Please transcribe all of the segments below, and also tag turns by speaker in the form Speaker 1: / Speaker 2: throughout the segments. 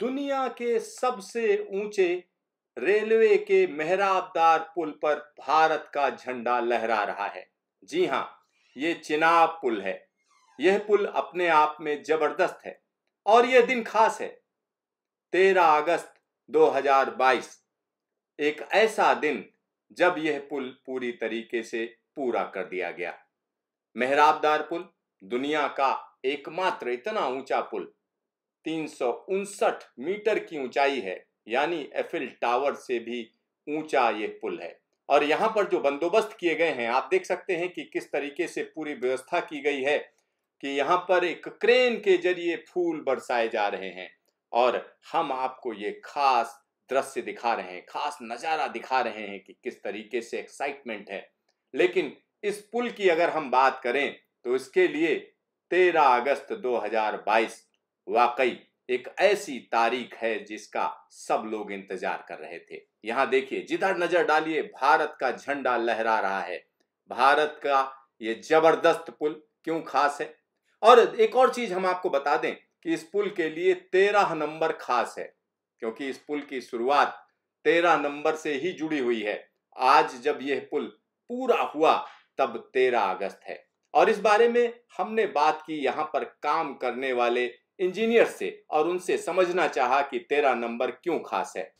Speaker 1: दुनिया के सबसे ऊंचे रेलवे के मेहराबदार पुल पर भारत का झंडा लहरा रहा है जी हाँ ये चिनाब पुल है यह पुल अपने आप में जबरदस्त है और यह दिन खास है 13 अगस्त 2022 एक ऐसा दिन जब यह पुल पूरी तरीके से पूरा कर दिया गया मेहराबदार पुल दुनिया का एकमात्र इतना ऊंचा पुल तीन मीटर की ऊंचाई है यानी एफिल टावर से भी ऊंचा यह पुल है और यहाँ पर जो बंदोबस्त किए गए हैं आप देख सकते हैं कि किस तरीके से पूरी व्यवस्था की गई है कि यहाँ पर एक क्रेन के जरिए फूल बरसाए जा रहे हैं और हम आपको ये खास दृश्य दिखा रहे हैं खास नज़ारा दिखा रहे हैं कि किस तरीके से एक्साइटमेंट है लेकिन इस पुल की अगर हम बात करें तो इसके लिए 13 अगस्त 2022 वाकई एक ऐसी तारीख है जिसका सब लोग इंतजार कर रहे थे यहाँ देखिए जिधर नजर डालिए भारत का झंडा लहरा रहा है भारत का ये जबरदस्त पुल क्यों खास है और एक और चीज हम आपको बता दें कि इस पुल के लिए तेरह नंबर खास है क्योंकि इस पुल की शुरुआत तेरह नंबर से ही जुड़ी हुई है आज जब यह पुल पूरा हुआ तब तेरह अगस्त है और इस बारे में हमने बात की यहां पर काम करने वाले इंजीनियर से और उनसे समझना चाहा कि तेरह नंबर क्यों खास है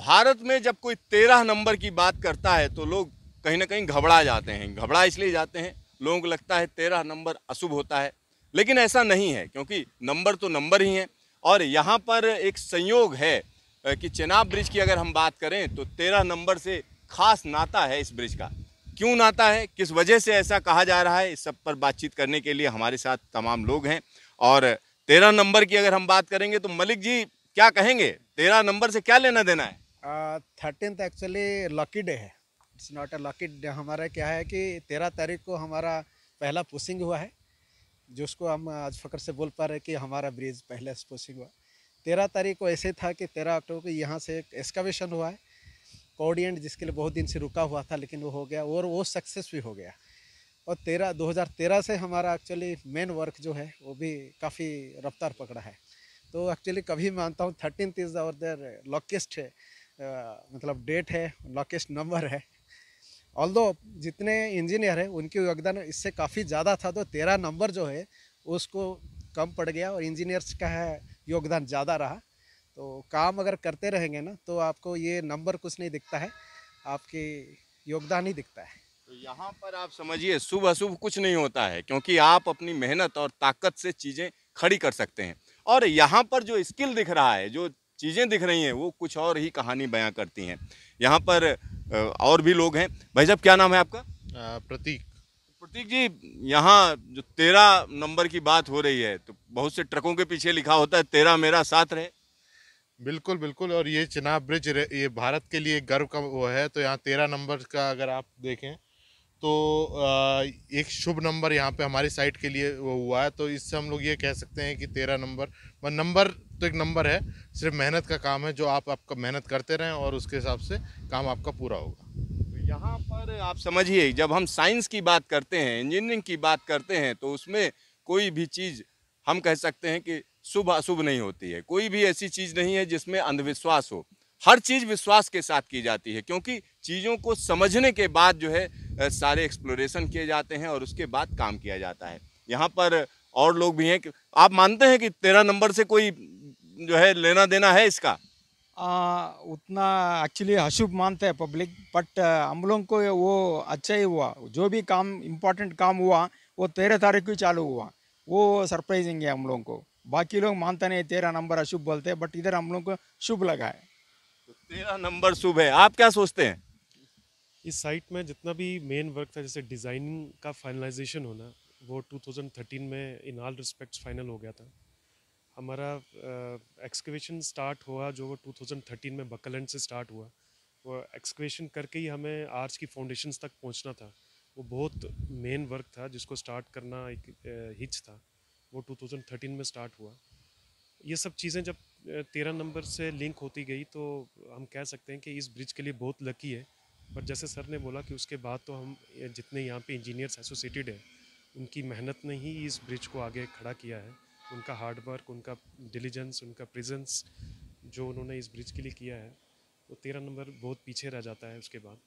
Speaker 1: भारत में जब कोई तेरह नंबर की बात करता है तो लोग कहीं ना कहीं घबरा जाते हैं घबरा इसलिए जाते हैं लोगों को लगता है तेरह नंबर अशुभ होता है लेकिन ऐसा नहीं है क्योंकि नंबर तो नंबर ही हैं और यहाँ पर एक संयोग है कि चेनाब ब्रिज की अगर हम बात करें तो तेरह नंबर से खास नाता है इस ब्रिज का क्यों नाता है किस वजह से ऐसा कहा जा रहा है इस सब पर बातचीत करने के लिए हमारे साथ तमाम लोग हैं और तेरह नंबर की अगर हम बात करेंगे तो मलिक जी क्या कहेंगे तेरह नंबर से क्या लेना देना
Speaker 2: है थर्टीन एक्चुअली लकी डे है it's not a lucky day हमारा क्या है कि तेरह तारीख को हमारा पहला पुशिंग हुआ है जिसको हम आज फकर से बोल पा रहे कि हमारा ब्रिज पहले से पुशिंग हुआ तेरह तारीख को ऐसे था कि तेरह अक्टूबर को यहाँ से एक एक्सकावेशन हुआ है कोडियंट जिसके लिए बहुत दिन से रुका हुआ था लेकिन वो हो गया और वो सक्सेस भी हो गया और तेरह दो तेरह से हमारा एक्चुअली मेन वर्क जो है वो भी काफ़ी रफ्तार पकड़ा है तो एक्चुअली कभी मानता हूँ थर्टीन इज़ और देर लॉकेस्ट है मतलब डेट है लॉकेस्ट नंबर है ऑल दो जितने इंजीनियर हैं उनके योगदान इससे काफ़ी ज़्यादा था तो तेरह नंबर जो है उसको कम पड़ गया और इंजीनियर्स का है योगदान ज़्यादा रहा तो काम अगर करते रहेंगे ना तो आपको ये नंबर कुछ नहीं दिखता है आपके योगदान ही दिखता है
Speaker 1: तो यहाँ पर आप समझिए शुभ अशुभ कुछ नहीं होता है क्योंकि आप अपनी मेहनत और ताकत से चीज़ें खड़ी कर सकते हैं और यहाँ पर जो स्किल दिख रहा है जो चीज़ें दिख रही हैं वो कुछ और ही कहानी बयां करती हैं यहाँ पर और भी लोग हैं भाई साहब क्या नाम है आपका प्रतीक प्रतीक जी यहाँ जो तेरह नंबर की बात हो रही है तो बहुत से ट्रकों के पीछे लिखा होता है
Speaker 3: तेरह मेरा साथ रहे बिल्कुल बिल्कुल और ये चिनाब ब्रिज ये भारत के लिए गर्व का वो है तो यहाँ तेरह नंबर का अगर आप देखें तो एक शुभ नंबर यहाँ पे हमारी साइट के लिए वो हुआ है तो इससे हम लोग ये कह सकते हैं कि तेरह नंबर नंबर तो एक नंबर है सिर्फ मेहनत का काम है जो आप आपका मेहनत करते रहें और उसके हिसाब से काम आपका पूरा होगा
Speaker 1: तो यहाँ पर आप समझिए जब हम साइंस की बात करते हैं इंजीनियरिंग की बात करते हैं तो उसमें कोई भी चीज़ हम कह सकते हैं कि शुभ अशुभ नहीं होती है कोई भी ऐसी चीज़ नहीं है जिसमें अंधविश्वास हो हर चीज़ विश्वास के साथ की जाती है क्योंकि चीज़ों को समझने के बाद जो है सारे एक्सप्लोरेशन किए जाते हैं और उसके बाद काम किया जाता है यहाँ पर और लोग भी हैं आप मानते हैं कि तेरह नंबर से कोई जो है लेना देना है इसका
Speaker 2: आ, उतना एक्चुअली अशुभ मानते हैं पब्लिक बट हम लोगों को वो अच्छा ही हुआ जो भी काम इम्पोर्टेंट काम हुआ वो तेरह तारीख को चालू हुआ वो सरप्राइजिंग है हम लोगों को बाकी लोग मानते नहीं तेरह नंबर अशुभ बोलते हैं बट इधर हम लोग को शुभ लगा है
Speaker 4: तो तेरह नंबर शुभ है आप क्या सोचते हैं इस साइट में जितना भी मेन वर्क था जैसे डिज़ाइनिंग का फाइनलाइजेशन होना वो 2013 में इन ऑल रिस्पेक्ट्स फाइनल हो गया था हमारा एक्सकवेशन स्टार्ट हुआ जो वो 2013 में बकलैंड से स्टार्ट हुआ वो एक्सकवेशन करके ही हमें आर्च की फाउंडेशंस तक पहुंचना था वो बहुत मेन वर्क था जिसको स्टार्ट करना एक हिच था वो 2013 में स्टार्ट हुआ ये सब चीज़ें जब तेरह नंबर से लिंक होती गई तो हम कह सकते हैं कि इस ब्रिज के लिए बहुत लकी है पर जैसे सर ने बोला कि उसके बाद तो हम जितने यहाँ पे इंजीनियर्स एसोसिएटेड हैं उनकी मेहनत ने ही इस ब्रिज को आगे खड़ा किया है उनका हार्डवर्क उनका डिलीजेंस उनका प्रेजेंस जो उन्होंने इस ब्रिज के लिए किया है वो तेरह नंबर बहुत पीछे रह जाता है उसके बाद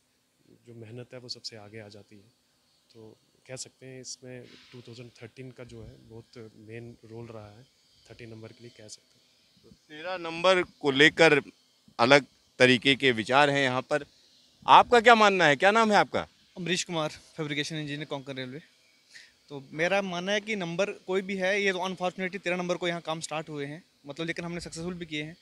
Speaker 4: जो मेहनत है वो सबसे आगे आ जाती है तो कह सकते हैं इसमें 2013 का जो है बहुत मेन रोल रहा है थर्टीन नंबर के लिए कह सकते हैं
Speaker 1: तो तेरह नंबर को लेकर अलग तरीके के विचार हैं यहाँ पर आपका क्या मानना है क्या नाम है आपका
Speaker 5: Amrish Kumar fabrication engineer Konkan railway तो मेरा मानना है कि नंबर कोई भी है ये तो अनफॉर्चुनेटली तेरह नंबर को यहाँ काम स्टार्ट हुए हैं मतलब लेकिन हमने सक्सेसफुल भी किए हैं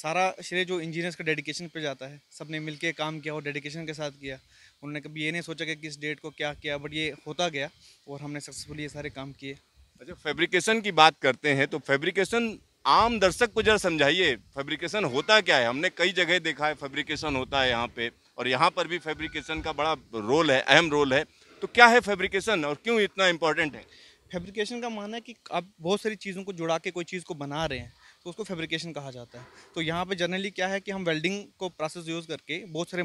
Speaker 5: सारा श्रेय जो इंजीनियर्स का डेडिकेशन पे जाता है सब ने मिल के काम किया और डेडिकेशन के साथ किया उन्होंने कभी ये नहीं सोचा कि किस डेट को क्या किया बट ये होता गया और हमने सक्सेसफुल ये सारे काम किए अच्छा
Speaker 1: फेब्रिकेशन की बात करते हैं तो फेब्रिकेशन आम दर्शक को जरा समझाइए फेब्रिकेशन होता क्या है हमने कई जगह देखा है फेब्रिकेशन होता है यहाँ पर और यहाँ पर भी फैब्रिकेशन का बड़ा रोल है अहम रोल है तो क्या है फैब्रिकेशन और क्यों इतना इम्पोर्टेंट है
Speaker 5: फैब्रिकेशन का मानना है कि आप बहुत सारी चीज़ों को जुड़ा के कोई चीज़ को बना रहे हैं तो उसको फैब्रिकेशन कहा जाता है तो यहाँ पर जनरली क्या है कि हम वेल्डिंग को प्रोसेस यूज़ करके बहुत सारे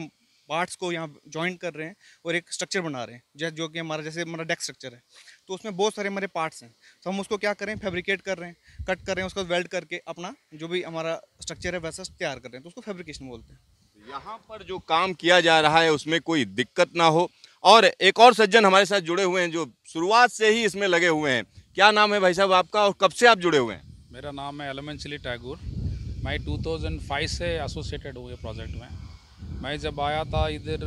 Speaker 5: पार्ट्स को यहाँ जॉइंट कर रहे हैं और एक स्ट्रक्चर बना रहे हैं जैसे जो कि हमारा जैसे हमारा डेस्क स्ट्रक्चर है तो उसमें बहुत सारे हमारे पार्ट्स हैं तो हम उसको क्या करें फैब्रिकेट कर रहे हैं कट कर रहे हैं उसको वेल्ड करके अपना जो भी हमारा स्ट्रक्चर है वैसा तैयार कर रहे हैं तो उसको फैब्रिकेशन बोलते हैं
Speaker 1: यहाँ पर जो काम किया जा रहा है उसमें कोई दिक्कत ना हो और एक और सज्जन हमारे साथ जुड़े हुए हैं जो शुरुआत से ही इसमें लगे हुए हैं क्या नाम है भाई साहब आपका और कब से आप जुड़े हुए हैं
Speaker 6: मेरा नाम है सिली टैगोर मैं 2005 से एसोसिएटेड हुए प्रोजेक्ट में मैं जब आया था इधर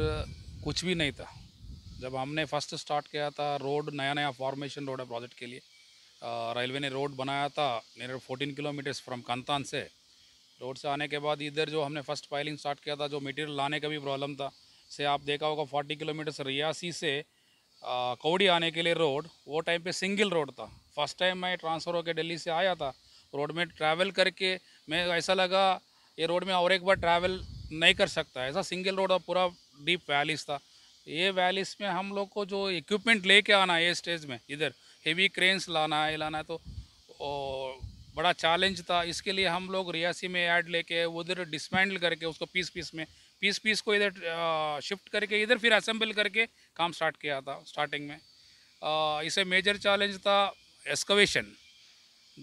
Speaker 6: कुछ भी नहीं था जब हमने फर्स्ट स्टार्ट किया था रोड नया नया फॉर्मेशन रोड है प्रोजेक्ट के लिए रेलवे ने रोड बनाया था मेरे फोर्टीन किलोमीटर्स फ्रॉम कंतान से रोड से आने के बाद इधर जो हमने फर्स्ट पाइलिंग स्टार्ट किया था जो मटेरियल लाने का भी प्रॉब्लम था से आप देखा होगा फोर्टी किलोमीटर्स रियासी से कौड़ी आने के लिए रोड वो टाइम पे सिंगल रोड था फर्स्ट टाइम मैं ट्रांसफ़र होकर दिल्ली से आया था रोड में ट्रैवल करके मैं ऐसा लगा ये रोड में और एक बार ट्रैवल नहीं कर सकता ऐसा सिंगल रोड और पूरा डीप वैलीस था ये वैलीस में हम लोग को जो इक्विपमेंट लेके आना है ये स्टेज में इधर हेवी क्रेन्स लाना है लाना है तो बड़ा चैलेंज था इसके लिए हम लोग रियासी में ऐड लेके उधर डिसमेंडल करके उसको पीस पीस में पीस पीस को इधर शिफ्ट करके इधर फिर असम्बल करके काम स्टार्ट किया था स्टार्टिंग में आ, इसे मेजर चैलेंज था एक्सकवेशन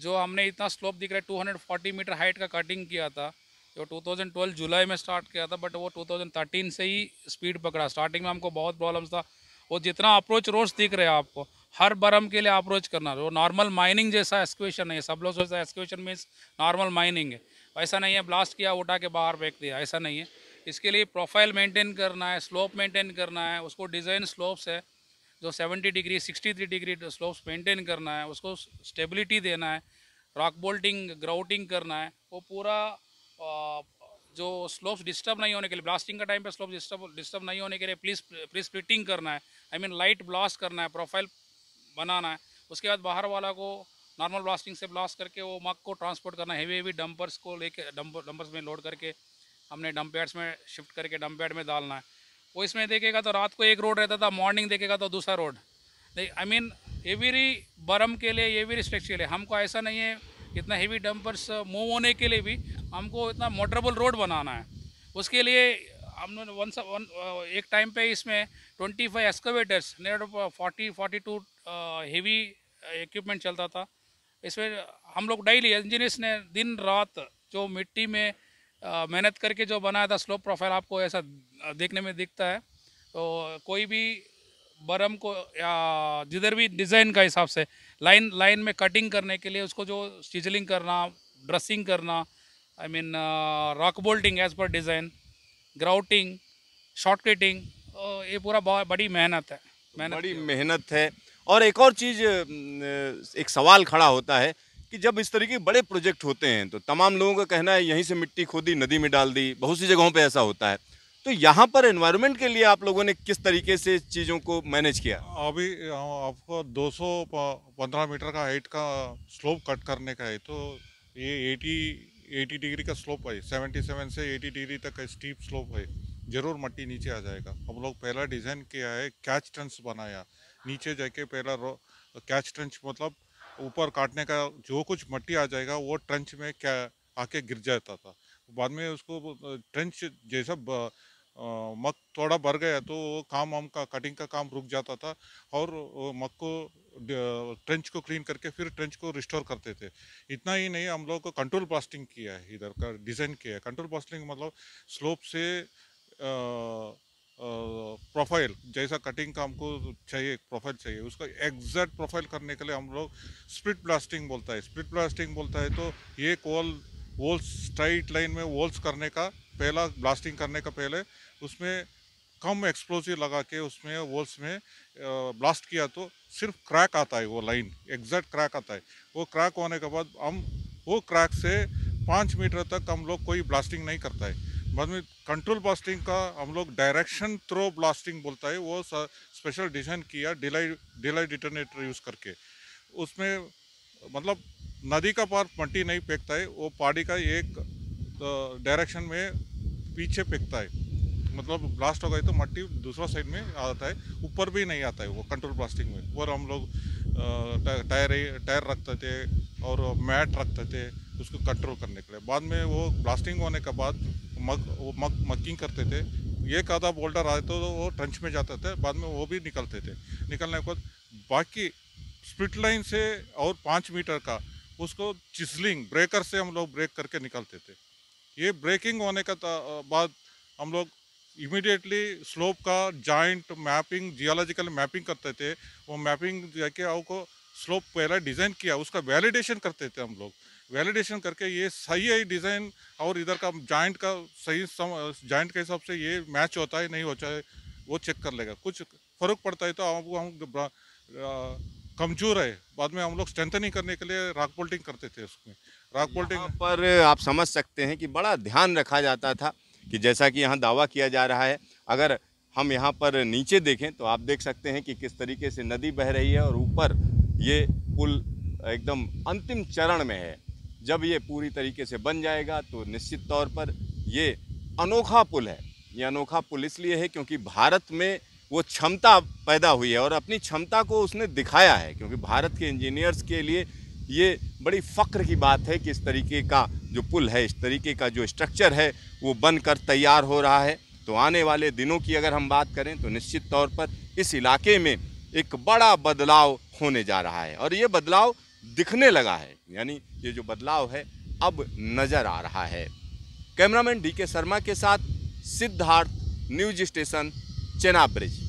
Speaker 6: जो हमने इतना स्लोप दिख रहा है 240 मीटर हाइट का कटिंग किया था जो 2012 जुलाई में स्टार्ट किया था बट वो 2013 से ही स्पीड पकड़ा स्टार्टिंग में हमको बहुत प्रॉब्लम्स था वो जितना अप्रोच रोड्स दिख रहा है आपको हर बरम के लिए अप्रोच करना वो नॉर्मल माइनिंग जैसा एक्सक्वेशन है सब लोग सोचते हैं एक्सक्वेशन मीन्स नॉर्मल माइनिंग है ऐसा नहीं है ब्लास्ट किया उठा के बाहर फेंक दिया ऐसा नहीं है इसके लिए प्रोफाइल मेंटेन करना है स्लोप मेंटेन करना है उसको डिज़ाइन स्लोप्स है जो 70 डिग्री 63 डिग्री स्लोप्स मेंटेन करना है उसको स्टेबिलिटी देना है रॉक बोल्टिंग ग्राउटिंग करना है वो पूरा जो स्लोप्स डिस्टर्ब नहीं होने के लिए ब्लास्टिंग का टाइम पे स्लोप डिस्टर्ब डिस्टर्ब नहीं होने के लिए प्लीज प्री स्प्लिटिंग करना है आई मीन लाइट ब्लास्ट करना है प्रोफाइल बनाना है उसके बाद बाहर वाला को नॉर्मल ब्लास्टिंग से ब्लास्ट करके वो मक को ट्रांसपोर्ट करना हैवी हैवी डंपर्स को लेके डंपर्स में लोड करके हमने डंप यार्ड्स में शिफ्ट करके डंप यार्ड में डालना है वो इसमें देखेगा तो रात को एक रोड रहता था मॉर्निंग देखेगा तो दूसरा रोड नहीं आई मीन एवरी बरम के लिए एवरी रिस्ट्रिक्ट के लिए हमको ऐसा नहीं है इतना हेवी डंपर्स मूव होने के लिए भी हमको इतना मोटरेबल रोड बनाना है उसके लिए हमने वन, वन uh, एक टाइम पे इसमें 25 five excavators near forty forty two heavy equipment चलता था इसमें हम लोग डेली इंजीनियर्स ने दिन रात जो मिट्टी में मेहनत करके जो बनाया था स्लोप प्रोफाइल आपको ऐसा देखने में दिखता है तो कोई भी बरम को या जिधर भी डिज़ाइन का हिसाब से लाइन लाइन में कटिंग करने के लिए उसको जो स्टिजलिंग करना ड्रेसिंग करना I mean rock bolting as per design grouting short cutting ये पूरा बड़ी मेहनत है मेहनत बड़ी
Speaker 1: मेहनत है और एक और चीज़ एक सवाल खड़ा होता है कि जब इस तरीके के बड़े प्रोजेक्ट होते हैं तो तमाम लोगों का कहना है यहीं से मिट्टी खोदी नदी में डाल दी बहुत सी जगहों पे ऐसा होता है तो यहाँ पर एनवायरनमेंट के लिए आप लोगों ने किस तरीके से चीज़ों को मैनेज किया
Speaker 3: अभी आपको 215 मीटर का हाइट का स्लोप कट करने का है तो ये 80 80 डिग्री का स्लोप है 77 से 80 डिग्री तक का स्टीप स्लोप है ज़रूर मट्टी नीचे आ जाएगा हम लोग पहला डिज़ाइन किया है कैच टंस बनाया नीचे जाके पहला रो कैच ट्रंच मतलब ऊपर काटने का जो कुछ मट्टी आ जाएगा वो ट्रंच में क्या आके गिर जाता था बाद में उसको ट्रंच जैसा मक थोड़ा भर गया तो काम वाम का कटिंग का काम रुक जाता था और मक को ट्रेंच को क्लीन करके फिर ट्रेंच को रिस्टोर करते थे इतना ही नहीं हम लोग को कंट्रोल ब्लास्टिंग किया है इधर का डिज़ाइन किया है कंट्रोल ब्लास्टिंग मतलब स्लोप से आ, प्रोफाइल जैसा कटिंग का हमको चाहिए प्रोफाइल चाहिए उसका एग्जैक्ट प्रोफाइल करने के लिए हम लोग स्प्लिट ब्लास्टिंग बोलता है स्प्लिट ब्लास्टिंग बोलता है तो ये कॉल वोल्स स्ट्राइट लाइन में वोल्स करने का पहला ब्लास्टिंग करने का पहले उसमें कम एक्सप्लोजिव लगा के उसमें वोल्स में ब्लास्ट किया तो सिर्फ क्रैक आता है वो लाइन एग्जैक्ट क्रैक आता है वो क्रैक होने के बाद हम वो क्रैक से पाँच मीटर तक हम लोग कोई ब्लास्टिंग नहीं करता है बाद में कंट्रोल ब्लास्टिंग का हम लोग डायरेक्शन थ्रो ब्लास्टिंग बोलता है वो स्पेशल डिजाइन किया डिलाई डिलाई डिटरनेटर यूज़ करके उसमें मतलब नदी का पार मट्टी नहीं फेंकता है वो पहाड़ी का एक डायरेक्शन में पीछे फेंकता है मतलब ब्लास्ट हो गई तो मट्टी दूसरा साइड में आ जाता है ऊपर भी नहीं आता है वो कंट्रोल ब्लास्टिंग में और हम लोग टायर टायर रखते थे और मैट रखते थे उसको कंट्रोल करने के लिए बाद में वो ब्लास्टिंग होने के बाद मग मग मकिंग करते थे एक आधा बोल्डर आए तो वो ट्रंच में जाते थे बाद में वो भी निकलते थे निकलने के बाद बाकी स्प्लिट लाइन से और पाँच मीटर का उसको चिसलिंग ब्रेकर से हम लोग ब्रेक करके निकलते थे ये ब्रेकिंग होने का बाद हम लोग इमिडिएटली स्लोप का जॉइंट मैपिंग जियोलॉजिकल मैपिंग करते थे वो मैपिंग जाके आपको स्लोप पहला डिज़ाइन किया उसका वैलिडेशन करते थे हम लोग वैलिडेशन करके ये सही है डिज़ाइन और इधर का जॉइंट का सही जॉइंट के हिसाब से ये मैच होता है नहीं होता है वो चेक कर लेगा कुछ फ़र्क पड़ता है तो हम हम कमजोर है बाद में हम लोग स्ट्रेंथनिंग करने के लिए रॉक बोल्टिंग करते थे उसमें रॉक बोल्टिंग पर
Speaker 1: आप समझ सकते हैं कि बड़ा ध्यान रखा जाता था कि जैसा कि यहाँ दावा किया जा रहा है अगर हम यहाँ पर नीचे देखें तो आप देख सकते हैं कि किस तरीके से नदी बह रही है और ऊपर ये पुल एकदम अंतिम चरण में है जब ये पूरी तरीके से बन जाएगा तो निश्चित तौर पर ये अनोखा पुल है ये अनोखा पुल इसलिए है क्योंकि भारत में वो क्षमता पैदा हुई है और अपनी क्षमता को उसने दिखाया है क्योंकि भारत के इंजीनियर्स के लिए ये बड़ी फ़ख्र की बात है कि इस तरीके का जो पुल है इस तरीके का जो स्ट्रक्चर है वो बनकर तैयार हो रहा है तो आने वाले दिनों की अगर हम बात करें तो निश्चित तौर पर इस इलाके में एक बड़ा बदलाव होने जा रहा है और ये बदलाव दिखने लगा है यानी ये जो बदलाव है अब नज़र आ रहा है कैमरामैन डी के शर्मा के साथ सिद्धार्थ न्यूज स्टेशन चेनाब्रिज